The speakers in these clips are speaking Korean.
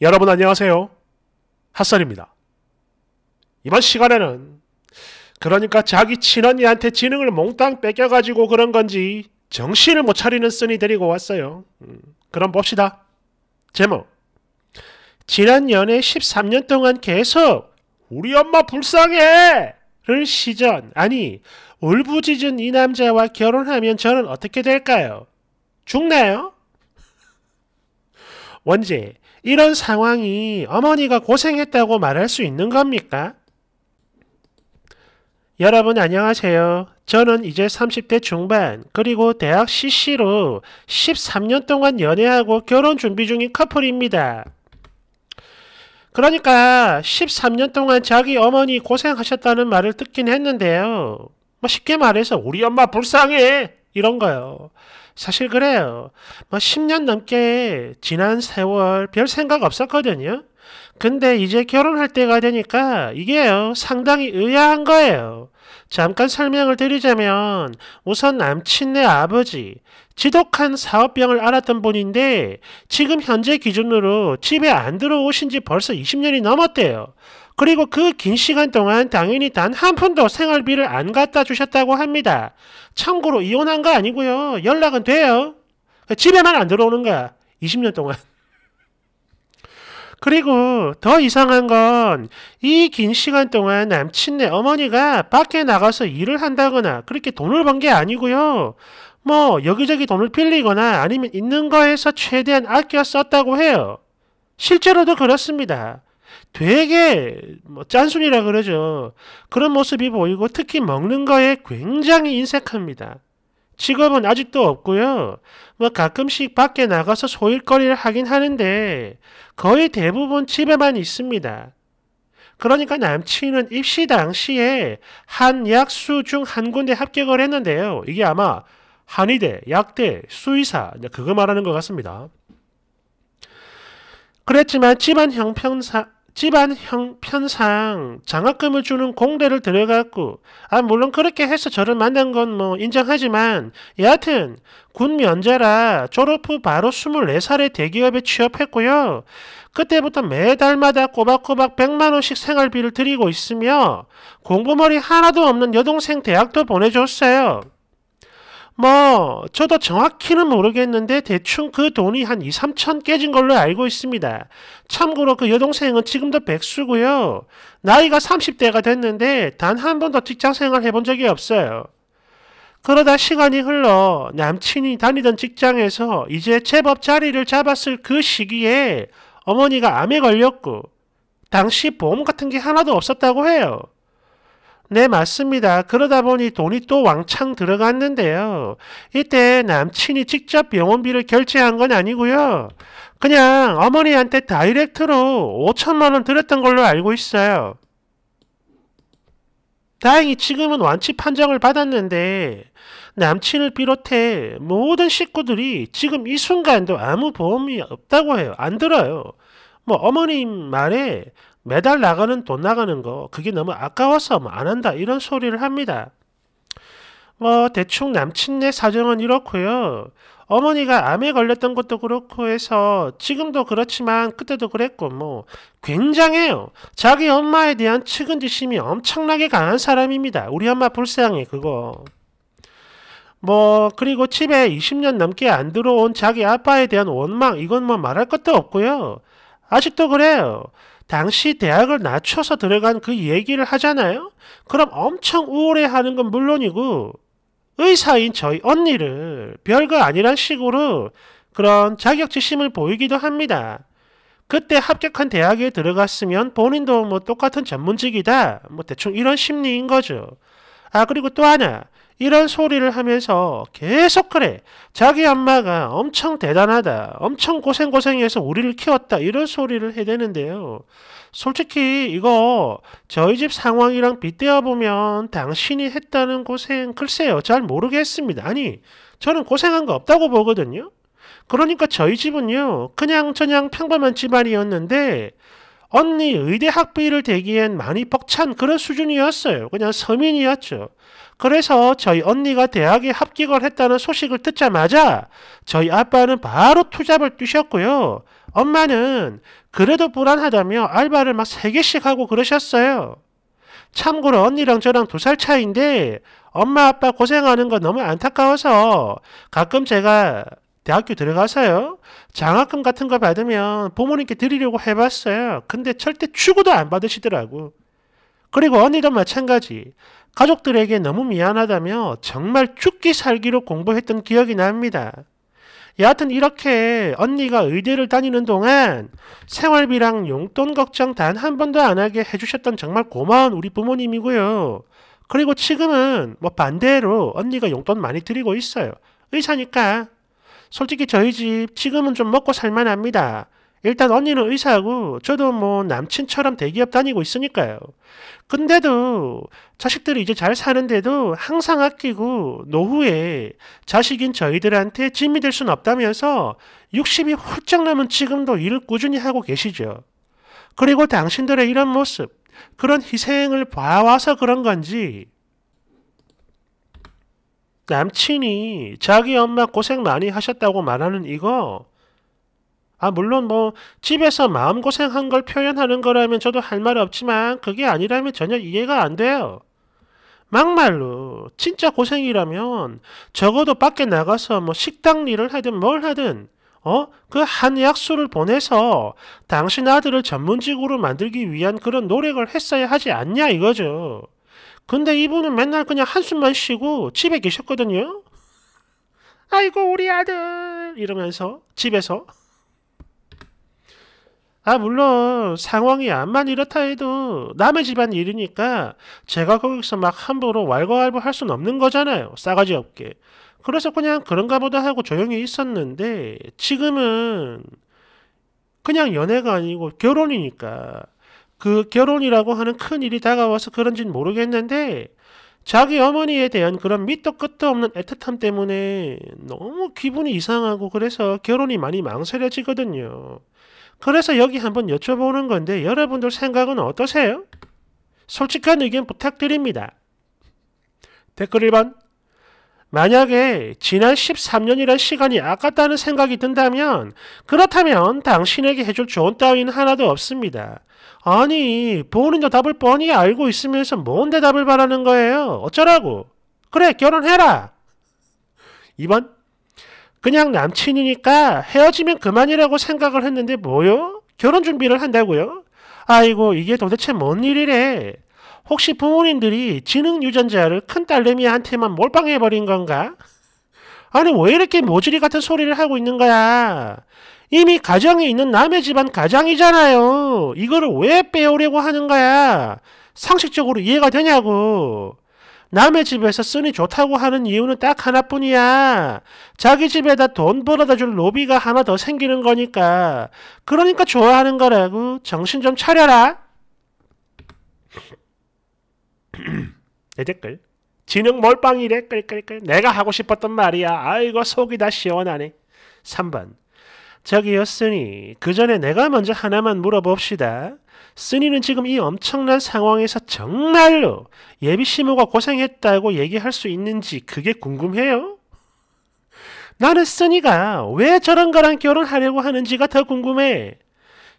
여러분 안녕하세요. 핫설입니다. 이번 시간에는 그러니까 자기 친언니한테 지능을 몽땅 뺏겨가지고 그런 건지 정신을 못 차리는 쓴이 데리고 왔어요. 음, 그럼 봅시다. 제목 지난 연애 13년 동안 계속 우리 엄마 불쌍해! 를 시전, 아니 울부짖은 이 남자와 결혼하면 저는 어떻게 될까요? 죽나요? 원제 이런 상황이 어머니가 고생했다고 말할 수 있는 겁니까? 여러분 안녕하세요. 저는 이제 30대 중반 그리고 대학 CC로 13년 동안 연애하고 결혼 준비 중인 커플입니다. 그러니까 13년 동안 자기 어머니 고생하셨다는 말을 듣긴 했는데요. 뭐 쉽게 말해서 우리 엄마 불쌍해 이런 거요. 사실 그래요. 뭐 10년 넘게 지난 세월 별 생각 없었거든요. 근데 이제 결혼할 때가 되니까 이게요, 상당히 의아한 거예요. 잠깐 설명을 드리자면 우선 남친네 아버지, 지독한 사업병을 앓았던 분인데 지금 현재 기준으로 집에 안 들어오신 지 벌써 20년이 넘었대요. 그리고 그 긴 시간 동안 당연히 단 한 푼도 생활비를 안 갖다 주셨다고 합니다. 참고로 이혼한 거 아니고요. 연락은 돼요. 집에만 안 들어오는 거야. 20년 동안. 그리고 더 이상한 건 이 긴 시간 동안 남친네 어머니가 밖에 나가서 일을 한다거나 그렇게 돈을 번 게 아니고요. 뭐 여기저기 돈을 빌리거나 아니면 있는 거에서 최대한 아껴 썼다고 해요. 실제로도 그렇습니다. 되게 뭐 짠순이라 그러죠. 그런 모습이 보이고 특히 먹는 거에 굉장히 인색합니다. 직업은 아직도 없고요. 뭐 가끔씩 밖에 나가서 소일거리를 하긴 하는데 거의 대부분 집에만 있습니다. 그러니까 남친은 입시 당시에 한 약수 중 한 군데 합격을 했는데요. 이게 아마 한의대, 약대, 수의사 그거 말하는 것 같습니다. 그랬지만 집안 형평상 집안 형편상 장학금을 주는 공대를 들어갔고, 아, 물론 그렇게 해서 저를 만난 건 뭐 인정하지만, 여하튼, 군 면제라 졸업 후 바로 24살에 대기업에 취업했고요. 그때부터 매달마다 꼬박꼬박 100만원씩 생활비를 드리고 있으며, 공부머리 하나도 없는 여동생 대학도 보내줬어요. 뭐 저도 정확히는 모르겠는데 대충 그 돈이 한 2, 3천 깨진 걸로 알고 있습니다. 참고로 그 여동생은 지금도 백수고요. 나이가 30대가 됐는데 단 한 번도 직장 생활 해본 적이 없어요. 그러다 시간이 흘러 남친이 다니던 직장에서 이제 제법 자리를 잡았을 그 시기에 어머니가 암에 걸렸고 당시 보험 같은 게 하나도 없었다고 해요. 네, 맞습니다. 그러다 보니 돈이 또 왕창 들어갔는데요. 이때 남친이 직접 병원비를 결제한 건 아니고요. 그냥 어머니한테 다이렉트로 5천만 원 드렸던 걸로 알고 있어요. 다행히 지금은 완치 판정을 받았는데 남친을 비롯해 모든 식구들이 지금 이 순간도 아무 보험이 없다고 해요. 안 들어요. 뭐 어머님 말에 매달 나가는 돈 나가는 거 그게 너무 아까워서 뭐 안 한다 이런 소리를 합니다. 뭐 대충 남친네 사정은 이렇고요. 어머니가 암에 걸렸던 것도 그렇고 해서 지금도 그렇지만 그때도 그랬고 뭐 굉장해요. 자기 엄마에 대한 측은지심이 엄청나게 강한 사람입니다. 우리 엄마 불쌍해 그거. 뭐 그리고 집에 20년 넘게 안 들어온 자기 아빠에 대한 원망 이건 뭐 말할 것도 없고요. 아직도 그래요. 당시 대학을 낮춰서 들어간 그 얘기를 하잖아요? 그럼 엄청 우울해하는 건 물론이고 의사인 저희 언니를 별거 아니란 식으로 그런 자격지심을 보이기도 합니다. 그때 합격한 대학에 들어갔으면 본인도 뭐 똑같은 전문직이다. 뭐 대충 이런 심리인 거죠. 아, 그리고 또 하나. 이런 소리를 하면서 계속 그래. 자기 엄마가 엄청 대단하다. 엄청 고생고생해서 우리를 키웠다. 이런 소리를 해대는데요. 솔직히 이거 저희 집 상황이랑 빗대어 보면 당신이 했다는 고생 글쎄요. 잘 모르겠습니다. 아니, 저는 고생한 거 없다고 보거든요. 그러니까 저희 집은요. 그냥 저냥 평범한 집안이었는데 언니 의대 학비를 대기엔 많이 벅찬 그런 수준이었어요. 그냥 서민이었죠. 그래서 저희 언니가 대학에 합격을 했다는 소식을 듣자마자 저희 아빠는 바로 투잡을 뛰셨고요. 엄마는 그래도 불안하다며 알바를 막 3개씩 하고 그러셨어요. 참고로 언니랑 저랑 두 살 차이인데 엄마 아빠 고생하는 거 너무 안타까워서 가끔 제가 대학교 들어가서요. 장학금 같은 거 받으면 부모님께 드리려고 해봤어요. 근데 절대 추구도 안 받으시더라고. 그리고 언니도 마찬가지. 가족들에게 너무 미안하다며 정말 죽기 살기로 공부했던 기억이 납니다. 여하튼 이렇게 언니가 의대를 다니는 동안 생활비랑 용돈 걱정 단 한 번도 안 하게 해주셨던 정말 고마운 우리 부모님이고요. 그리고 지금은 뭐 반대로 언니가 용돈 많이 드리고 있어요. 의사니까. 솔직히 저희 집 지금은 좀 먹고 살만합니다. 일단 언니는 의사고 저도 뭐 남친처럼 대기업 다니고 있으니까요. 근데도 자식들이 이제 잘 사는데도 항상 아끼고 노후에 자식인 저희들한테 짐이 될 수는 없다면서 60이 훌쩍 넘은 지금도 일을 꾸준히 하고 계시죠. 그리고 당신들의 이런 모습, 그런 희생을 봐와서 그런 건지 남친이 자기 엄마 고생 많이 하셨다고 말하는 이거 아, 물론 뭐, 집에서 마음고생한 걸 표현하는 거라면 저도 할 말 없지만, 그게 아니라면 전혀 이해가 안 돼요. 막말로, 진짜 고생이라면, 적어도 밖에 나가서 뭐 식당 일을 하든 뭘 하든, 어? 그 한약수를 보내서 당신 아들을 전문직으로 만들기 위한 그런 노력을 했어야 하지 않냐 이거죠. 근데 이분은 맨날 그냥 한숨만 쉬고 집에 계셨거든요. 아이고 우리 아들 이러면서 집에서 아, 물론 상황이 암만 이렇다 해도 남의 집안 일이니까 제가 거기서 막 함부로 왈가왈부 할 수는 없는 거잖아요. 싸가지 없게. 그래서 그냥 그런가 보다 하고 조용히 있었는데 지금은 그냥 연애가 아니고 결혼이니까 그 결혼이라고 하는 큰 일이 다가와서 그런진 모르겠는데 자기 어머니에 대한 그런 밑도 끝도 없는 애틋함 때문에 너무 기분이 이상하고 그래서 결혼이 많이 망설여지거든요. 그래서 여기 한번 여쭤보는 건데 여러분들 생각은 어떠세요? 솔직한 의견 부탁드립니다. 댓글 1번 만약에 지난 13년이란 시간이 아깝다는 생각이 든다면 그렇다면 당신에게 해줄 좋은 따윈 하나도 없습니다. 아니 본인도 답을 뻔히 알고 있으면서 뭔 대답을 바라는 거예요? 어쩌라고? 그래 결혼해라. 2번 그냥 남친이니까 헤어지면 그만이라고 생각을 했는데 뭐요? 결혼 준비를 한다고요? 아이고 이게 도대체 뭔 일이래? 혹시 부모님들이 지능 유전자를 큰 딸내미한테만 몰빵해버린 건가? 아니 왜 이렇게 모질이 같은 소리를 하고 있는 거야? 이미 가정에 있는 남의 집안 가장이잖아요. 이거를 왜 빼오려고 하는 거야? 상식적으로 이해가 되냐고. 남의 집에서 쓰니 좋다고 하는 이유는 딱 하나뿐이야. 자기 집에다 돈 벌어다 줄 로비가 하나 더 생기는 거니까. 그러니까 좋아하는 거라고 정신 좀 차려라. 내 댓글. 진흥 몰빵이래. 끌끌끌. 내가 하고 싶었던 말이야. 아이고 속이 다 시원하네. 3번. 저기였으니 그 전에 내가 먼저 하나만 물어봅시다. 쓰니는 지금 이 엄청난 상황에서 정말로 예비 시모가 고생했다고 얘기할 수 있는지 그게 궁금해요. 나는 쓰니가 왜 저런 거랑 결혼하려고 하는지가 더 궁금해.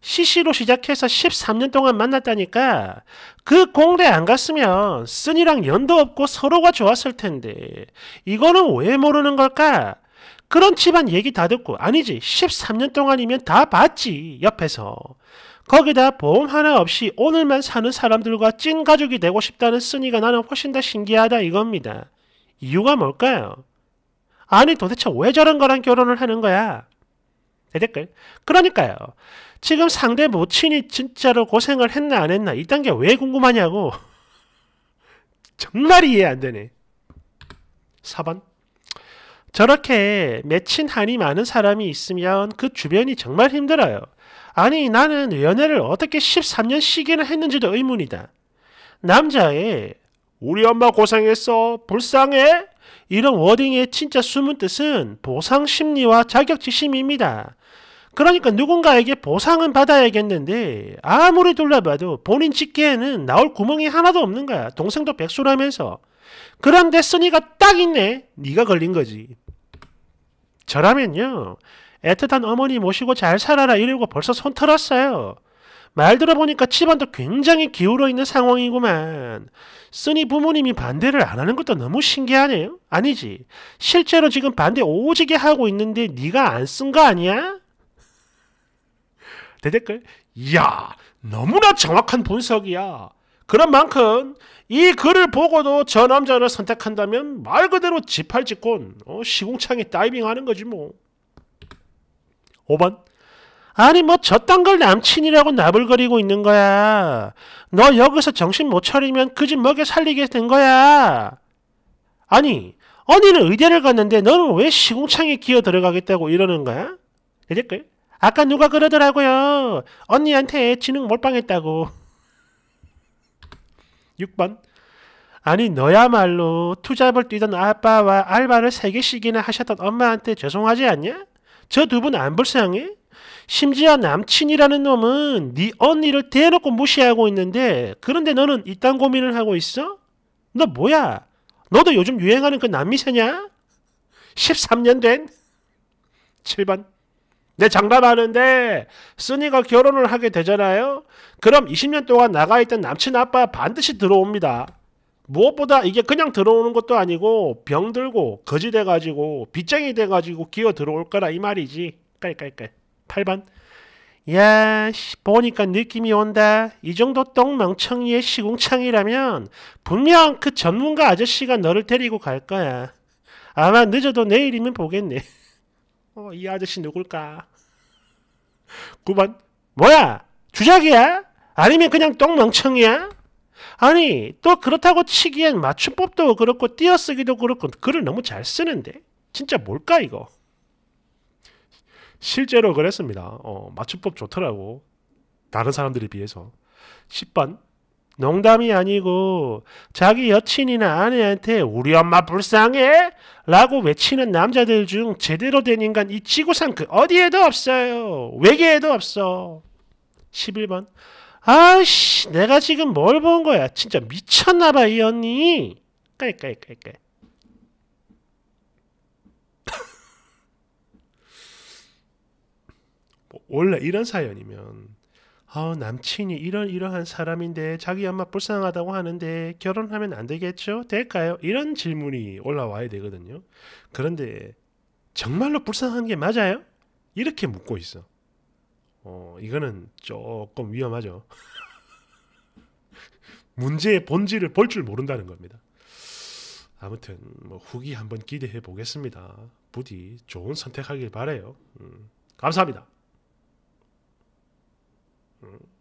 시시로 시작해서 13년 동안 만났다니까 그 공대 안 갔으면 쓴니랑 연도 없고 서로가 좋았을 텐데 이거는 왜 모르는 걸까? 그런 집안 얘기 다 듣고 아니지 13년 동안이면 다 봤지 옆에서 거기다 보험 하나 없이 오늘만 사는 사람들과 찐 가족이 되고 싶다는 쓰니가 나는 훨씬 더 신기하다 이겁니다. 이유가 뭘까요? 아니 도대체 왜 저런 거랑 결혼을 하는 거야? 네, 댓글 그러니까요. 지금 상대 모친이 진짜로 고생을 했나 안 했나 이딴게 왜 궁금하냐고. 정말 이해 안 되네. 4번. 저렇게 맺힌 한이 많은 사람이 있으면 그 주변이 정말 힘들어요. 아니 나는 연애를 어떻게 13년씩이나 했는지도 의문이다. 남자의 우리 엄마 고생했어 불쌍해 이런 워딩의 진짜 숨은 뜻은 보상 심리와 자격지심입니다. 그러니까 누군가에게 보상은 받아야겠는데 아무리 둘러봐도 본인 직계에는 나올 구멍이 하나도 없는 거야. 동생도 백수라면서. 그런데 쓰니가 딱 있네. 네가 걸린 거지. 저라면요. 애틋한 어머니 모시고 잘 살아라 이러고 벌써 손 털었어요. 말 들어보니까 집안도 굉장히 기울어 있는 상황이구만. 쓰니 부모님이 반대를 안 하는 것도 너무 신기하네요. 아니지. 실제로 지금 반대 오지게 하고 있는데 네가 안 쓴 거 아니야? 대댓글. 이야, 너무나 정확한 분석이야. 그런 만큼 이 글을 보고도 저 남자를 선택한다면 말 그대로 지팔직곤 어, 시궁창에 다이빙하는 거지 뭐. 5번 아니 뭐 저딴 걸 남친이라고 나불거리고 있는 거야. 너 여기서 정신 못 차리면 그 집 먹여 살리게 된 거야. 아니 언니는 의대를 갔는데 너는 왜 시궁창에 기어 들어가겠다고 이러는 거야? 댓글 아까 누가 그러더라고요. 언니한테 지능 몰빵했다고. 6번 아니 너야말로 투잡을 뛰던 아빠와 알바를 3개씩이나 하셨던 엄마한테 죄송하지 않냐? 저두분안 불쌍해? 심지어 남친이라는 놈은 네 언니를 대놓고 무시하고 있는데 그런데 너는 이딴 고민을 하고 있어? 너 뭐야? 너도 요즘 유행하는 그 남미세냐? 13년 된? 7번 내 장담하는데 쓰니가 결혼을 하게 되잖아요? 그럼 20년 동안 나가 있던 남친 아빠 반드시 들어옵니다. 무엇보다 이게 그냥 들어오는 것도 아니고 병 들고 거지 돼가지고 빚쟁이 돼가지고 기어 들어올 거라 이 말이지 깔깔깔 8번 야씨 보니까 느낌이 온다 이 정도 똥망청이의 시궁창이라면 분명 그 전문가 아저씨가 너를 데리고 갈 거야 아마 늦어도 내일이면 보겠네 어, 이 아저씨 누굴까 9번 뭐야 주작이야? 아니면 그냥 똥망청이야? 아니 또 그렇다고 치기엔 맞춤법도 그렇고 띄어쓰기도 그렇고 글을 너무 잘 쓰는데 진짜 뭘까 이거 실제로 그랬습니다 어, 맞춤법 좋더라고 다른 사람들에 비해서 10번 농담이 아니고 자기 여친이나 아내한테 우리 엄마 불쌍해? 라고 외치는 남자들 중 제대로 된 인간 이 지구상 그 어디에도 없어요. 외계에도 없어. 11번 아씨 내가 지금 뭘 본 거야 진짜 미쳤나봐 이 언니 깔깔깔깔 뭐, 원래 이런 사연이면 어, 남친이 이런 이러한 사람인데 자기 엄마 불쌍하다고 하는데 결혼하면 안 되겠죠? 될까요? 이런 질문이 올라와야 되거든요. 그런데 정말로 불쌍한 게 맞아요? 이렇게 묻고 있어. 어, 이거는 조금 위험하죠. 문제의 본질을 볼 줄 모른다는 겁니다. 아무튼 뭐 후기 한번 기대해 보겠습니다. 부디 좋은 선택하길 바래요. 음, 감사합니다. 음.